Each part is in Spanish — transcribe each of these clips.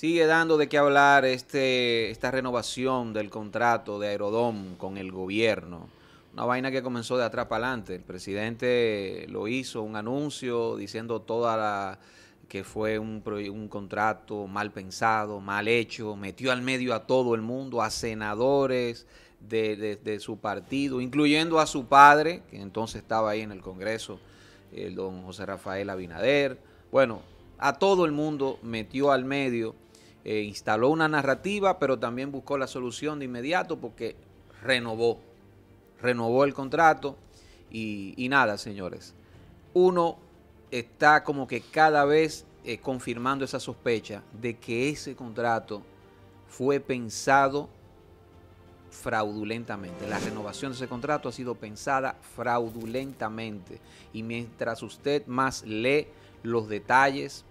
Sigue dando de qué hablar este, esta renovación del contrato de Aerodom con el gobierno. Una vaina que comenzó de atrás para adelante. El presidente lo hizo, un anuncio diciendo toda la, que fue un, un contrato mal pensado, mal hecho, metió al medio a todo el mundo, a senadores de, de su partido, incluyendo a su padre, que entonces estaba ahí en el Congreso, el don José Rafael Abinader. Bueno, a todo el mundo metió al medio eh, instaló una narrativa, pero también buscó la solución de inmediato porque renovó, renovó el contrato y, nada, señores. Uno está como que cada vez eh, confirmando esa sospecha de que ese contrato fue pensado fraudulentamente. La renovación de ese contrato ha sido pensada fraudulentamente. Y mientras usted más lee los detalles,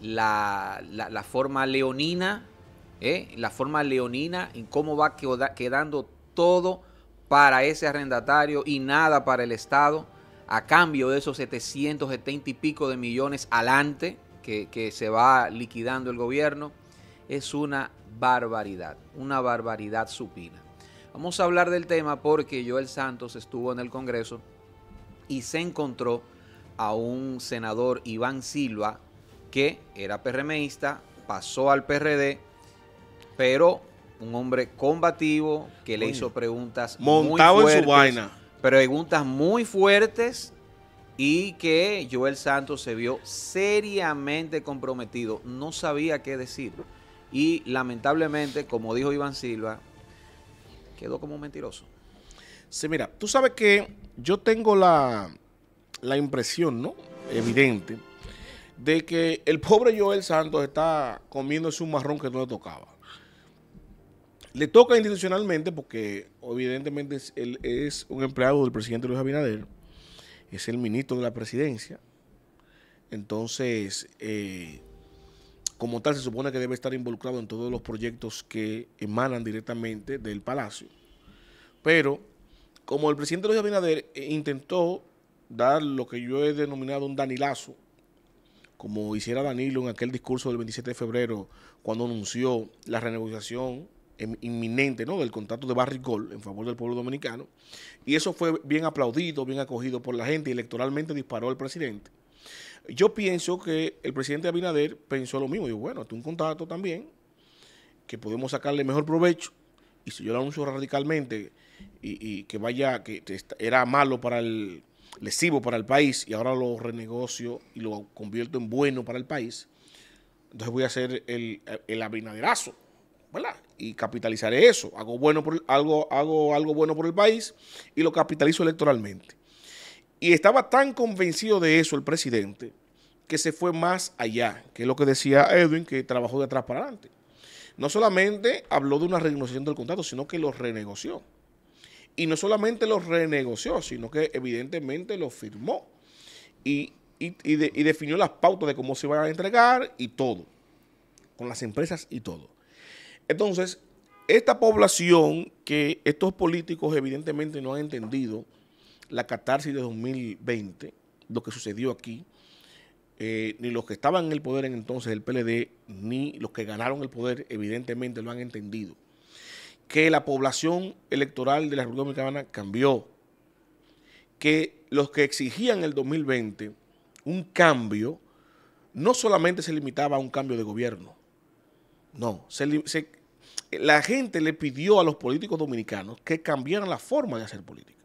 la, forma leonina, ¿eh? la forma leonina en cómo va quedando todo para ese arrendatario y nada para el Estado, a cambio de esos 770 y pico de millones alante que, que se va liquidando el gobierno, es una barbaridad, una barbaridad supina. Vamos a hablar del tema porque Joel Santos estuvo en el Congreso y se encontró a un senador Iván Silva, que era PRMista, pasó al PRD, pero un hombre combativo que le hizo preguntas muy fuertes, en su vaina. Preguntas muy fuertes y que Joel Santos se vio seriamente comprometido, no sabía qué decir. Y lamentablemente, como dijo Iván Silva, quedó como un mentiroso. Sí, mira, tú sabes que yo tengo la, la impresión, ¿no? Evidente, de que el pobre Joel Santos está comiéndose un marrón que no le tocaba. Le toca institucionalmente porque evidentemente él es un empleado del presidente Luis Abinader, es el ministro de la presidencia. Entonces, eh, como tal, se supone que debe estar involucrado en todos los proyectos que emanan directamente del Palacio. Pero, como el presidente Luis Abinader intentó dar lo que yo he denominado un danilazo como hiciera Danilo en aquel discurso del 27 de febrero, cuando anunció la renegociación em, inminente ¿no? del contrato de Gold en favor del pueblo dominicano. Y eso fue bien aplaudido, bien acogido por la gente, y electoralmente disparó al presidente. Yo pienso que el presidente Abinader pensó lo mismo. Dijo, bueno, este es un contrato también, que podemos sacarle mejor provecho. Y si yo lo anuncio radicalmente y, y que vaya, que era malo para el lesivo para el país y ahora lo renegocio y lo convierto en bueno para el país, entonces voy a hacer el, el abinaderazo, ¿verdad? Y capitalizaré eso. Hago, bueno por, algo, hago algo bueno por el país y lo capitalizo electoralmente. Y estaba tan convencido de eso el presidente que se fue más allá, que es lo que decía Edwin, que trabajó de atrás para adelante. No solamente habló de una renegociación del contrato, sino que lo renegoció. Y no solamente lo renegoció, sino que evidentemente lo firmó y, definió las pautas de cómo se iban a entregar y todo, con las empresas y todo. Entonces, esta población que estos políticos evidentemente no han entendido la catarsis de 2020, lo que sucedió aquí, eh, ni los que estaban en el poder en entonces el PLD, ni los que ganaron el poder, evidentemente lo han entendido que la población electoral de la República Dominicana cambió, que los que exigían en el 2020 un cambio, no solamente se limitaba a un cambio de gobierno, no, la gente le pidió a los políticos dominicanos que cambiaran la forma de hacer política.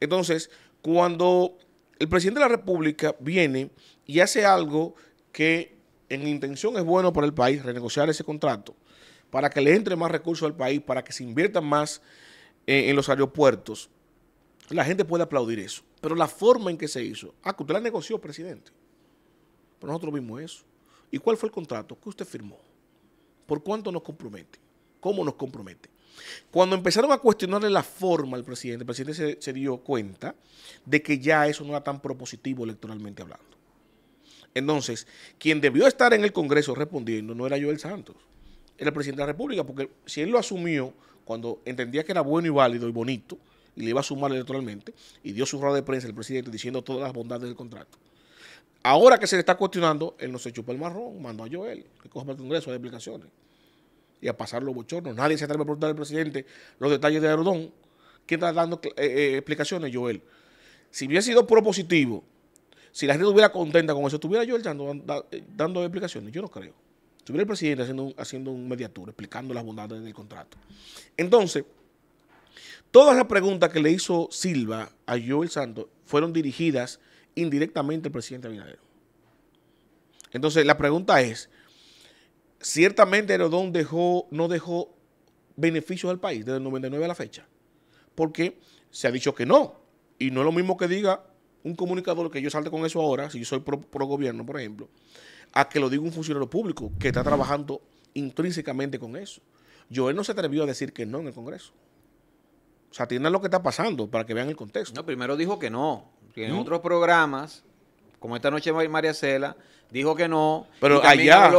Entonces, cuando el presidente de la República viene y hace algo que en intención es bueno para el país, renegociar ese contrato, para que le entre más recursos al país, para que se inviertan más eh, en los aeropuertos, la gente puede aplaudir eso. Pero la forma en que se hizo, ah, que usted la negoció, presidente. nosotros vimos eso. ¿Y cuál fue el contrato que usted firmó? ¿Por cuánto nos compromete? ¿Cómo nos compromete? Cuando empezaron a cuestionarle la forma al presidente, el presidente se, se, dio cuenta de que ya eso no era tan propositivo electoralmente hablando. Entonces, quien debió estar en el Congreso respondiendo no era Joel Santos, era el presidente de la República, porque si él lo asumió cuando entendía que era bueno y válido y bonito, y le iba a sumar electoralmente, y dio su rueda de prensa el presidente diciendo todas las bondades del contrato. Ahora que se le está cuestionando, él no se chupa el marrón, mandó a Joel, que coja para el Congreso de explicaciones y a pasar los bochornos. Nadie se atreve a preguntar al presidente los detalles de Arodón, ¿Quién está dando eh, eh, explicaciones? Joel. Si hubiera sido propositivo, si la gente estuviera contenta con eso, estuviera Joel dando eh, explicaciones. Yo no creo. Estuviera el presidente haciendo un, haciendo explicando las bondades del contrato. Entonces, todas las preguntas que le hizo Silva a Joel Santos fueron dirigidas indirectamente al presidente Abinader. Entonces, la pregunta es, ciertamente Herodón dejó, no dejó beneficios al país desde el 99 a la fecha, porque se ha dicho que no, y no es lo mismo que diga un comunicador que yo salte con eso ahora, si yo soy pro gobierno, por ejemplo, a que lo diga un funcionario público que está trabajando intrínsecamente con eso. él no se atrevió a decir que no en el Congreso. O sea, atiendan lo que está pasando para que vean el contexto. No, primero dijo que no. Que en ¿Mm? otros programas como esta noche María Cela, dijo que no. Pero allá,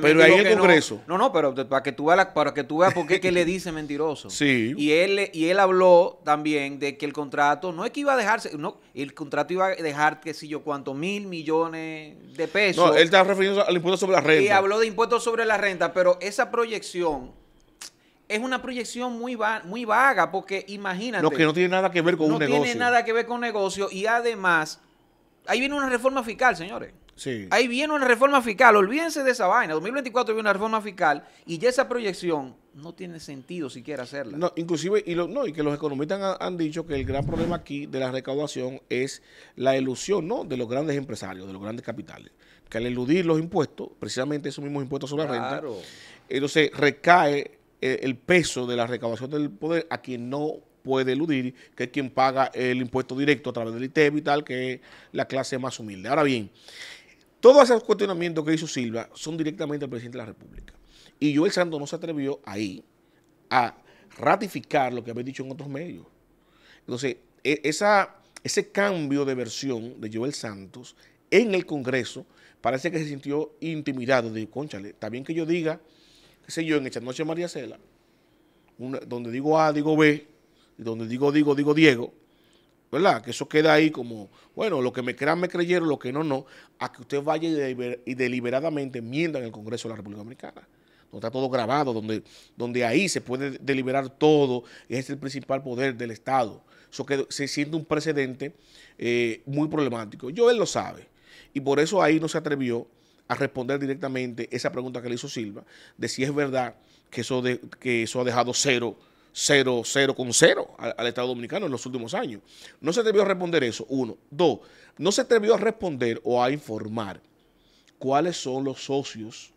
pero ahí en el Congreso. No. no, pero para que tú veas, para que tú veas por qué que le dice mentiroso. Sí. Y él, y él habló también de que el contrato, no es que iba a dejarse, no, el contrato iba a dejar, qué sé yo, cuánto, mil millones de pesos. No, él está refiriendo al impuesto sobre la renta. Y habló de impuestos sobre la renta, pero esa proyección es una proyección muy, muy vaga, porque imagínate. Lo que no tiene nada que ver con un negocio. No tiene nada que ver con negocio y además Ahí viene una reforma fiscal, señores. Sí. Ahí viene una reforma fiscal. Olvídense de esa vaina. 2024 viene una reforma fiscal y ya esa proyección no tiene sentido siquiera hacerla. No, inclusive, y, lo, no, y que los economistas han, dicho que el gran problema aquí de la recaudación es la ilusión de los grandes empresarios, de los grandes capitales. Que al eludir los impuestos, precisamente esos mismos impuestos sobre la renta, entonces recae eh, el peso de la recaudación del poder a quien no puede eludir, que es quien paga el impuesto directo a través del ITEB y tal, que es la clase más humilde. Ahora bien, todos esos cuestionamientos que hizo Silva son directamente al presidente de la República. Y Joel Santos no se atrevió ahí a ratificar lo que había dicho en otros medios. Entonces, e, esa, ese cambio de versión de Joel Santos en el Congreso parece que se sintió intimidado. de conchale, está bien que yo diga, qué sé yo, en noche María Cela, donde digo A, digo B, donde digo, digo, digo Diego, ¿verdad? Que eso queda ahí como, bueno, lo que me crean, me creyeron, lo que no, no, a que usted vaya y deliberadamente enmienda en el Congreso de la República Dominicana. Donde está todo grabado, donde, donde ahí se puede deliberar todo, y es el principal poder del Estado. Eso se siente un precedente eh, muy problemático. Yo él lo sabe. Y por eso ahí no se atrevió a responder directamente esa pregunta que le hizo Silva, de si es verdad que eso, que eso ha dejado cero 0, con cero al, Estado Dominicano en los últimos años. No se debió responder eso, uno. Dos, no se debió a responder o a informar cuáles son los socios,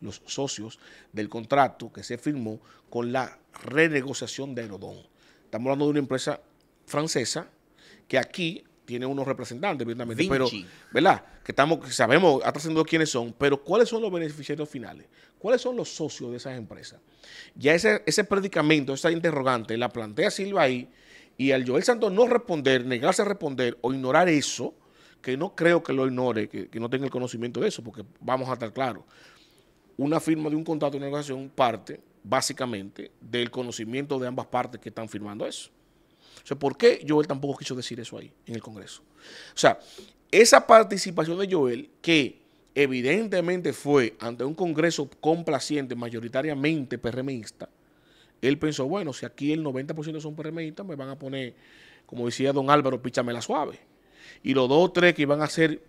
los socios del contrato que se firmó con la renegociación de Aerodón. Estamos hablando de una empresa francesa que aquí tiene unos representantes, ¿verdad? pero, ¿verdad? Que estamos, sabemos, haciendo quiénes son, pero ¿cuáles son los beneficiarios finales? ¿Cuáles son los socios de esas empresas? Ya ese, ese predicamento, esa interrogante, la plantea Silva ahí, y al Joel Santos no responder, negarse a responder o ignorar eso, que no creo que lo ignore, que, que no tenga el conocimiento de eso, porque vamos a estar claros. Una firma de un contrato de negociación parte básicamente del conocimiento de ambas partes que están firmando eso. O sea, ¿por qué Joel tampoco quiso decir eso ahí en el Congreso? O sea, esa participación de Joel que evidentemente fue ante un Congreso complaciente, mayoritariamente PRMista, él pensó, bueno, si aquí el 90% son PRMistas, me van a poner, como decía don Álvaro, píchame suave. Y los dos o tres que iban a ser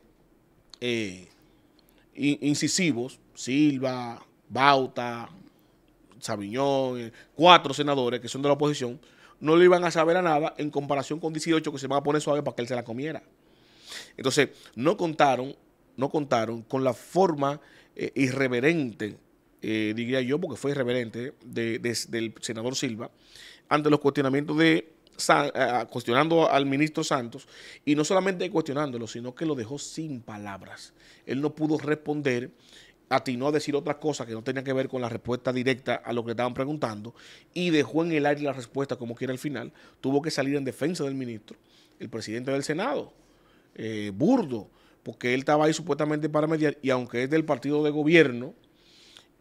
eh, incisivos, Silva, Bauta, Sabiñón, eh, cuatro senadores que son de la oposición, no le iban a saber a nada en comparación con 18 que se van a poner suave para que él se la comiera. Entonces, no contaron, no contaron con la forma eh, irreverente, eh, diría yo, porque fue irreverente, del senador Silva ante los cuestionamientos de eh, ah, cuestionando al ministro Santos y no solamente cuestionándolo, sino que lo dejó sin palabras. Él no pudo responder atinó a decir otras cosas que no tenían que ver con la respuesta directa a lo que estaban preguntando y dejó en el aire la respuesta como quiera al final, tuvo que salir en defensa del ministro, el presidente del Senado, eh, Burdo, porque él estaba ahí supuestamente para mediar y aunque es del partido de gobierno,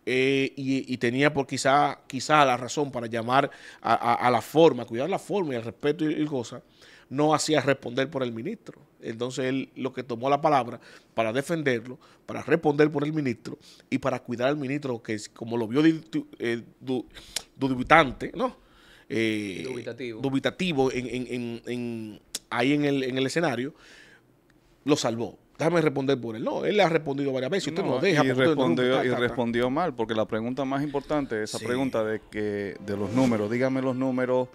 eh, y, tenía por quizá, quizá la razón para llamar a, la forma, cuidar la forma y el respeto y, y cosas, no hacía responder por el ministro. Entonces él lo que tomó la palabra para defenderlo, para responder por el ministro y para cuidar al ministro que como lo vio eh, dubitante, ¿no? Eh, dubitativo. Dubitativo en, ahí en el escenario, lo salvó déjame responder por él. No, él le ha respondido varias veces. Usted no, deja. Y respondió, y respondió mal, porque la pregunta más importante, esa pregunta de, que, de los números, dígame los números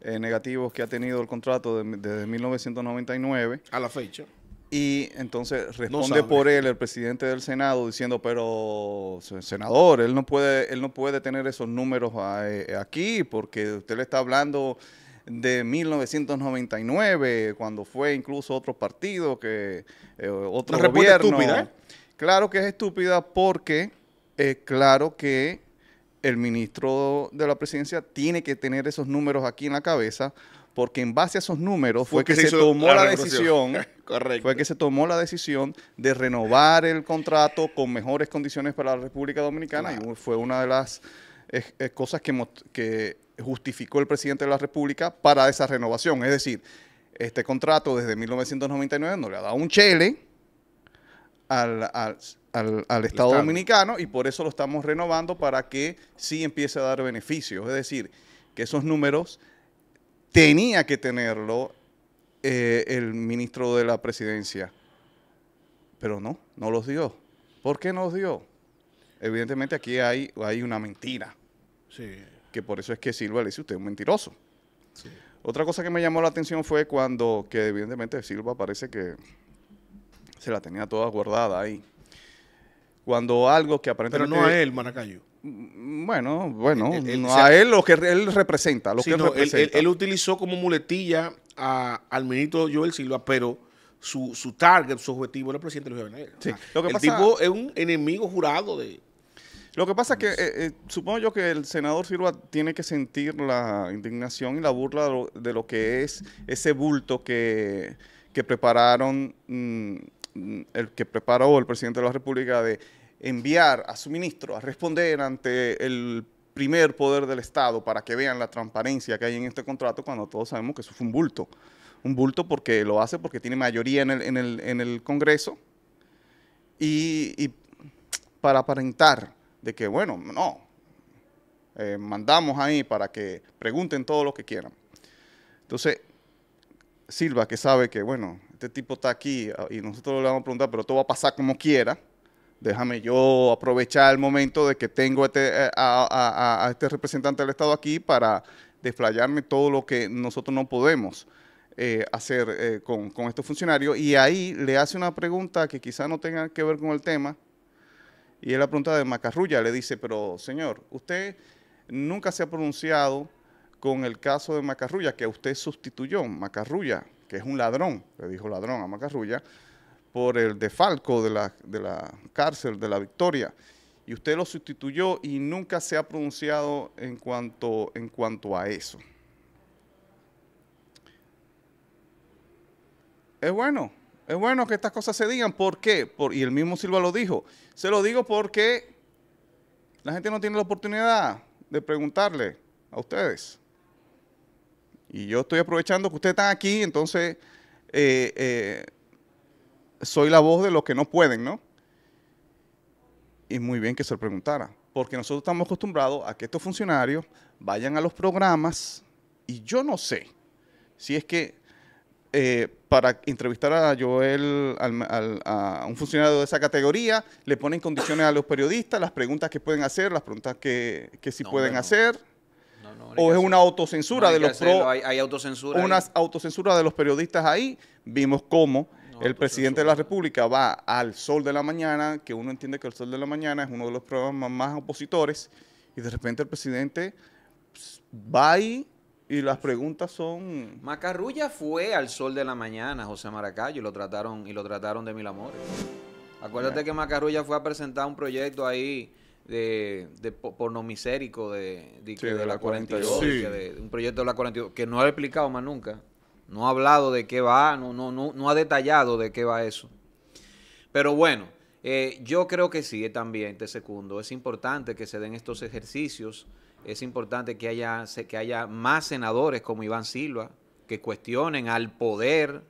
eh, negativos que ha tenido el contrato desde 1999. A la fecha. Y entonces responde por él el presidente del Senado diciendo, pero senador, él no puede, él no puede tener esos números ah, eh, aquí porque usted le está hablando de 1999, cuando fue incluso otro partido que eh, otro Estúpida, Claro que es estúpida porque es claro que el ministro de la presidencia tiene que tener esos números aquí en la cabeza, porque en base a esos números fue, que, se, tomó la, decisión, Correcto. fue que se tomó la decisión de renovar el contrato con mejores condiciones para la República Dominicana y fue una de las eh, eh, cosas que, que justificó el presidente de la República para esa renovación. Es decir, este contrato desde 1999 no le ha dado un chele al, Estado Dominicano y por eso lo estamos renovando para que sí empiece a dar beneficios. Es decir, que esos números tenía que tenerlo eh, el ministro de la presidencia, pero no, no los dio. ¿Por qué no los dio? Evidentemente aquí hay, hay una mentira. Sí, que por eso es que Silva le dice, usted es un mentiroso. Otra cosa que me llamó la atención fue cuando, que evidentemente Silva parece que se la tenía toda guardada ahí. Cuando algo que aparentemente... Pero no a él, Manacayo. Mm, bueno, bueno, a él lo que él representa, lo que él, Él, utilizó como muletilla al ministro Joel Silva, pero su, target, su objetivo era el presidente Luis Abinader. Sí. lo que el tipo es un enemigo jurado de, lo que pasa es que eh, eh, supongo yo que el senador Silva tiene que sentir la indignación y la burla de lo, que es ese bulto que, prepararon, mm, el que preparó el presidente de la República de enviar a su ministro a responder ante el primer poder del Estado para que vean la transparencia que hay en este contrato cuando todos sabemos que eso fue un bulto. Un bulto porque lo hace porque tiene mayoría en el, Congreso y para aparentar de que, bueno, no, eh, mandamos ahí para que pregunten todo lo que quieran. Entonces, Silva, que sabe que, bueno, este tipo está aquí ah, y nosotros le vamos a preguntar, pero todo va a pasar como quiera, déjame yo aprovechar el momento de que tengo este, eh, a, este representante del Estado aquí para desplayarme todo lo que nosotros no podemos eh, hacer con, con estos funcionarios. Y ahí le hace una pregunta que quizá no tenga que ver con el tema, y es la pregunta de Macarrulla. Le dice, pero señor, usted nunca se ha pronunciado con el caso de Macarrulla, que usted sustituyó. Macarrulla, que es un ladrón, le dijo ladrón a Macarrulla, por el defalco de la, de la cárcel de la Victoria. Y usted lo sustituyó y nunca se ha pronunciado en cuanto, en cuanto a eso. Es bueno, es bueno que estas cosas se digan. ¿Por qué? y el mismo Silva lo dijo. Se lo digo porque la gente no tiene la oportunidad de preguntarle a ustedes. Y yo estoy aprovechando que ustedes están aquí, entonces eh, eh, soy la voz de los que no pueden, ¿no? Y muy bien que se lo preguntara. Porque nosotros estamos acostumbrados a que estos funcionarios vayan a los programas y yo no sé si es que eh, para entrevistar a Joel, a un funcionario de esa categoría, le ponen condiciones a los periodistas, las preguntas que pueden hacer, las preguntas que, que sí pueden hacer. o es una autocensura de los pro, hay, autocensura. Una autocensura de los periodistas ahí. Vimos cómo el presidente de la República va al Sol de la Mañana, que uno entiende que el Sol de la Mañana es uno de los programas más opositores, y de repente el presidente pues, va ahí y las preguntas son. Macarrulla fue al sol de la mañana, José Maracayo, y lo trataron, y lo trataron de mil amores. Acuérdate que Macarrulla fue a presentar un proyecto ahí de, porno misérico de, de, la 42, un proyecto de la 42, que no ha explicado más nunca. No ha hablado de qué va, no, no, no, ha detallado de qué va eso. Pero bueno, eh, yo creo que sí, también, te segundo, Es importante que se den estos ejercicios es importante que haya, que haya más senadores como Iván Silva que cuestionen al poder,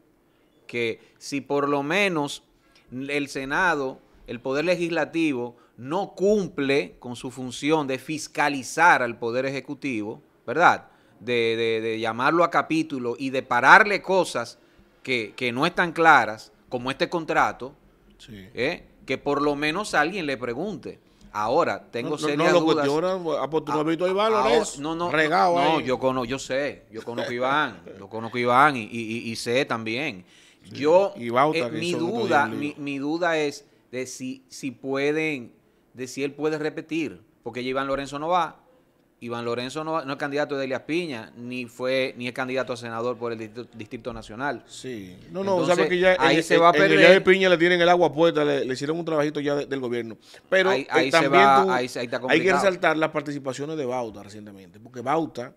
que si por lo menos el Senado, el Poder Legislativo, no cumple con su función de fiscalizar al Poder Ejecutivo, ¿verdad? De, de, llamarlo a capítulo y de pararle cosas que, que no están claras, como este contrato, ¿eh? que por lo menos alguien le pregunte. Ahora, tengo no, serias no, pues, ah, pues no, no, ah, no Iván Lorenzo. No, no, regado no, yo, conozco, yo sé, yo conozco a Iván, yo conozco a Iván y, y, sé también. yo, eh, mi duda, mi, mi, duda es de si, si pueden, de si él puede repetir, porque Iván Lorenzo no va, Iván Lorenzo no, es candidato de Elias Piña, ni fue ni es candidato a senador por el Distrito, Nacional. Sí. No, no, Entonces, que ya ahí va a Piña le tienen el agua puesta, le, hicieron un trabajito ya del gobierno. Pero hay que resaltar las participaciones de Bauta recientemente, porque Bauta,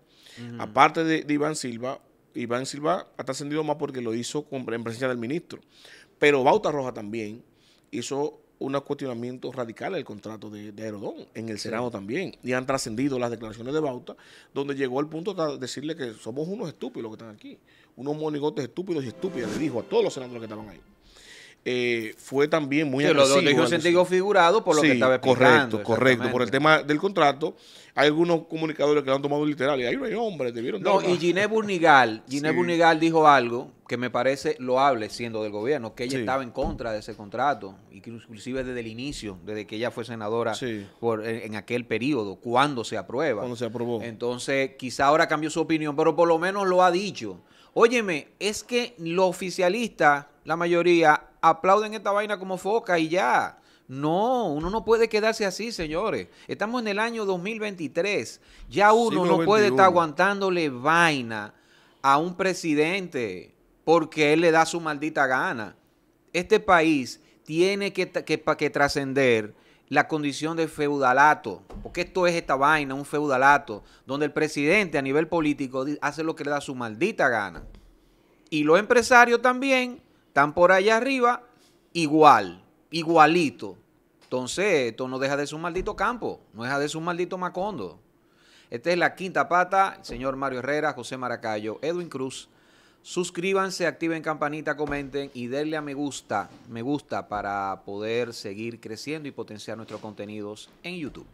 aparte de, Iván Silva, Iván Silva ha trascendido más porque lo hizo en presencia del ministro, pero Bauta Roja también hizo un cuestionamiento radical del contrato de, de, Aerodón, en el Senado también. Y han trascendido las declaraciones de Bauta, donde llegó al punto de decirle que somos unos estúpidos los que están aquí, unos monigotes estúpidos y estúpidas, le dijo a todos los senadores que estaban ahí. Eh, fue también muy agresivo. Lo, lo sentido figurado por lo que estaba explicando. Correcto, correcto. Por el tema del contrato, hay algunos comunicadores que lo han tomado literal y ahí no hay hombres, vieron... No, y Giné Burnigal, Giné Burnigal dijo algo que me parece loable siendo del gobierno, que ella estaba en contra de ese contrato, y inclusive desde el inicio, desde que ella fue senadora en, aquel periodo, cuando se aprueba. Cuando se aprobó. Entonces, quizá ahora cambió su opinión, pero por lo menos lo ha dicho. Óyeme, es que los oficialistas, la mayoría, aplauden esta vaina como foca y ya. No, uno no puede quedarse así, señores. Estamos en el año 2023. Ya uno no puede estar aguantándole vaina a un presidente porque él le da su maldita gana. Este país tiene que, que trascender la condición de feudalato, porque esto es esta vaina, un feudalato, donde el presidente a nivel político hace lo que le da su maldita gana. Y los empresarios también están por allá arriba igual, igualito. Entonces, esto no deja de ser un maldito campo, no deja de ser un maldito macondo. Esta es la quinta pata, el señor Mario Herrera, José Maracayo, Edwin Cruz. Suscríbanse, activen campanita, comenten y denle a me gusta, me gusta para poder seguir creciendo y potenciar nuestros contenidos en YouTube.